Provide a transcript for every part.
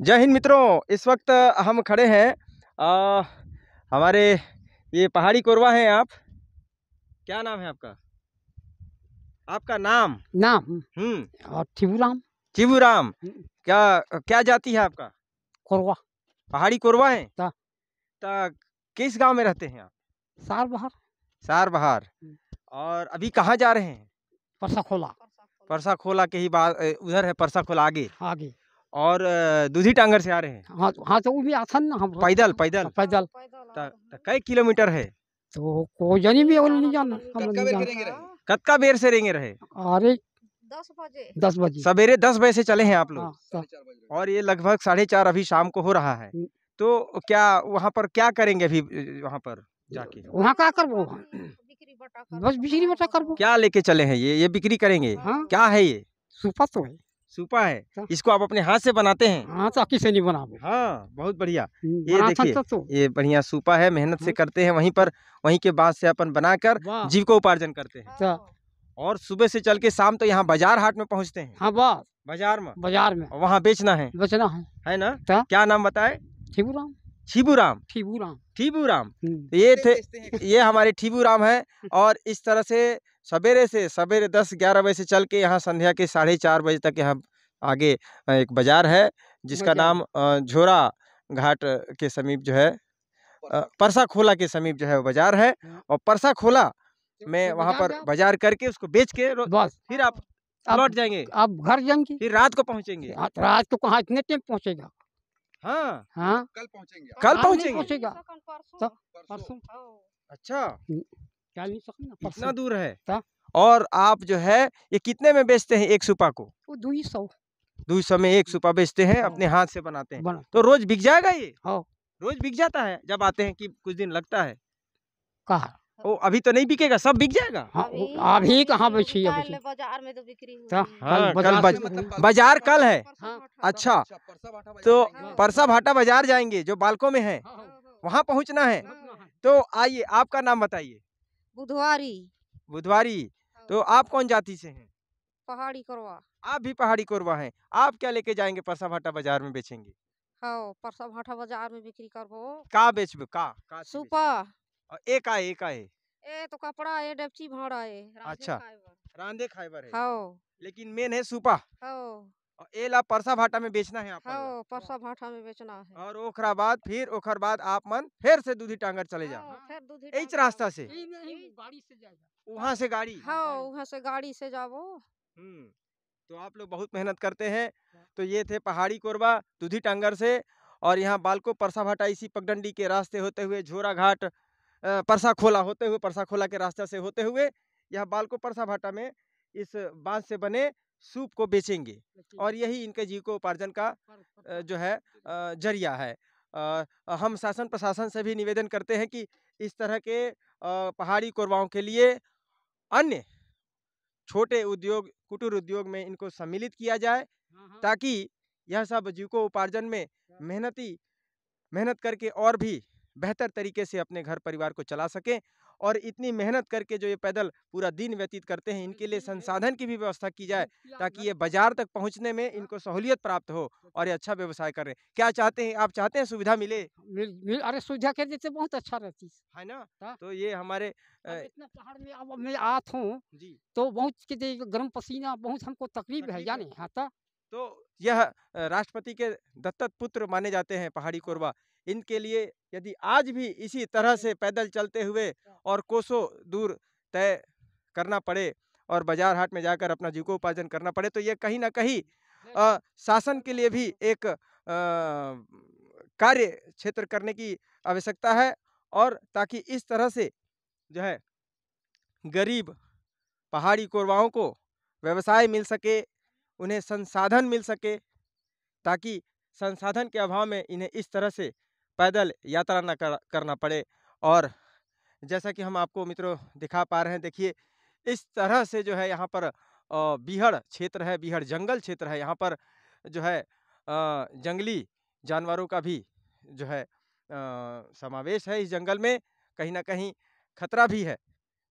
जय हिंद मित्रों इस वक्त हम खड़े हैं आ, हमारे ये पहाड़ी कोरवा हैं आप क्या नाम है आपका आपका नाम नाम हम्म और चिबूराम चिबूराम हम्म। क्या क्या जाति है आपका कोरवा पहाड़ी कोरवा है ता, ता किस गांव में रहते हैं आप सार बहार सार बहार हम्म। और अभी कहाँ जा रहे हैं परसा खोला परसा खोला के ही बात उधर है परसा खोला आगे आगे और दूधी टांगर से आ रहे हैं हाँ हाँ तो वो भी आसन हम पैदल पैदल हाँ, पैदल कई किलोमीटर है तो को जानी भी नहीं जाना कतका बेर से रहेंगे रहे अरे दस बजे दस बजे सवेरे दस बजे से चले हैं आप लोग हाँ, हाँ। और ये लगभग साढ़े चार अभी शाम को हो रहा है हम्म। तो क्या वहाँ पर क्या करेंगे अभी वहाँ पर जाके वहाँ क्या कर बस बिक्री बटा कर क्या लेके चले हैं ये ये बिक्री करेंगे हाँ। क्या है ये सुपा तो है सूपा है इसको आप अपने हाथ से बनाते हैं हाँ तो से नहीं बना हाँ बहुत बढ़िया हम्म, ये अच्छा देखिए तो। ये बढ़िया सूपा है मेहनत से करते हैं वहीं पर वहीं के बाद से अपन बनाकर जीव को उपार्जन करते हैं और सुबह से चल के शाम तो यहाँ बाजार हाट में पहुँचते हैं हाँ बाजार में बाजार में वहाँ बेचना है बेचना है है ना ता? क्या नाम बताए छिबू राम ठीबूराम राम ये थे ये हमारे राम है और इस तरह से सवेरे से सवेरे दस ग्यारह बजे से चल के यहाँ संध्या के साढ़े चार बजे तक यहाँ आगे एक बाजार है जिसका नाम झोरा घाट के समीप जो है परसा खोला के समीप जो है बाजार है हाँ। और परसा खोला मैं वहाँ पर बाजार करके उसको बेच के बस फिर आप लौट जाएंगे आप घर जाएंगे फिर रात को पहुँचेंगे रात को कहाँ इतने टाइम पहुँचेगा हाँ हाँ कल पहुँचेंगे कल पहुँचेंगे पहुँचेगा अच्छा क्या नहीं सकते कितना दूर है और आप जो है ये कितने में बेचते हैं एक सुपा को दो सौ दो सौ में एक सुपा बेचते हैं हाँ। अपने हाथ से बनाते हैं बना। तो रोज बिक जाएगा ये हाँ रोज बिक जाता है जब आते हैं कि कुछ दिन लगता है कहा ओ अभी तो नहीं बिकेगा सब बिक जाएगा हाँ, अभी कहाँ बेची बाजार में तो बिक्री हाँ, हाँ, मतलब हाँ, बाजार कल है हाँ, अच्छा, अच्छा तो परसा भाटा बाजार जाएंगे जो बालकों में है वहाँ पहुँचना है तो आइए आपका नाम बताइए बुधवारी बुधवारी तो आप कौन जाति से हैं पहाड़ी कोरवा आप भी पहाड़ी कोरवा हैं आप क्या लेके जाएंगे परसा भाटा बाजार में बेचेंगे हाँ परसा भाटा बाजार में बिक्री करबो का बेचबो का सुपा एक आए एक आए ए तो कपड़ा है डेपची भाड़ा है अच्छा रांधे खाइबर है हाँ लेकिन मेन है सुपा हाँ और ए परसा भाटा में बेचना है आपको हाँ परसा भाटा में बेचना है और ओखरा बाद फिर ओखर बाद आप मन फिर से दूधी टांगर चले जाओ हाँ, फिर दूधी एच रास्ता से गाड़ी से जाएगा वहाँ से गाड़ी हाँ वहाँ से गाड़ी से जाओ हम्म तो आप लोग बहुत मेहनत करते हैं हाँ। तो ये थे पहाड़ी कोरबा दूधी टांगर से और यहाँ बालको परसा भाटा इसी पगडंडी के रास्ते होते हुए झोरा घाट परसा खोला होते हुए परसा खोला के रास्ता से होते हुए यह बाल को परसा भाटा में इस बांस से बने सूप को बेचेंगे और यही इनके जीविकोपार्जन का जो है जरिया है हम शासन प्रशासन से भी निवेदन करते हैं कि इस तरह के पहाड़ी कोरबाओं के लिए अन्य छोटे उद्योग कुटीर उद्योग में इनको सम्मिलित किया जाए हाँ, हाँ। ताकि यह सब जीविकोपार्जन में मेहनती मेहनत करके और भी बेहतर तरीके से अपने घर परिवार को चला सकें और इतनी मेहनत करके जो ये पैदल पूरा दिन व्यतीत करते हैं इनके लिए संसाधन की भी व्यवस्था की जाए ताकि ये बाजार तक पहुंचने में इनको सहूलियत प्राप्त हो और ये अच्छा व्यवसाय करें क्या चाहते हैं आप चाहते हैं सुविधा मिले मिल, मिल, अरे सुविधा के देते तो बहुत अच्छा रहती है ना ता? हाँ। तो ये हमारे पहाड़ में अब मैं आता हूँ तो बहुत गर्म पसीना बहुत हमको तकलीफ है यानी हाँ तो यह राष्ट्रपति के दत्तक पुत्र माने जाते हैं पहाड़ी कोरबा इनके लिए यदि आज भी इसी तरह से पैदल चलते हुए और कोसों दूर तय करना पड़े और बाजार हाट में जाकर अपना जीविकोपार्जन करना पड़े तो ये कहीं ना कहीं आ, शासन के लिए भी एक कार्य क्षेत्र करने की आवश्यकता है और ताकि इस तरह से जो है गरीब पहाड़ी कोरवाओं को व्यवसाय मिल सके उन्हें संसाधन मिल सके ताकि संसाधन के अभाव में इन्हें इस तरह से पैदल यात्रा न कर, करना पड़े और जैसा कि हम आपको मित्रों दिखा पा रहे हैं देखिए इस तरह से जो है यहाँ पर बीहड़ क्षेत्र है बीहड़ जंगल क्षेत्र है यहाँ पर जो है जंगली जानवरों का भी जो है समावेश है इस जंगल में कहीं ना कहीं खतरा भी है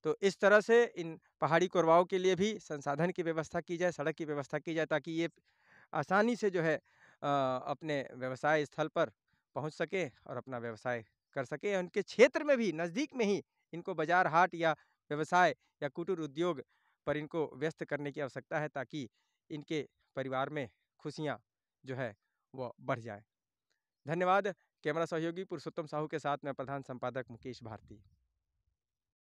तो इस तरह से इन पहाड़ी कोरवाओं के लिए भी संसाधन की व्यवस्था की जाए सड़क की व्यवस्था की जाए ताकि ये आसानी से जो है अपने व्यवसाय स्थल पर पहुंच सके और अपना व्यवसाय कर सके उनके क्षेत्र में भी नज़दीक में ही इनको बाजार हाट या व्यवसाय या कुटुर उद्योग पर इनको व्यस्त करने की आवश्यकता है ताकि इनके परिवार में खुशियाँ जो है वह बढ़ जाए धन्यवाद कैमरा सहयोगी पुरुषोत्तम साहू के साथ मैं प्रधान संपादक मुकेश भारती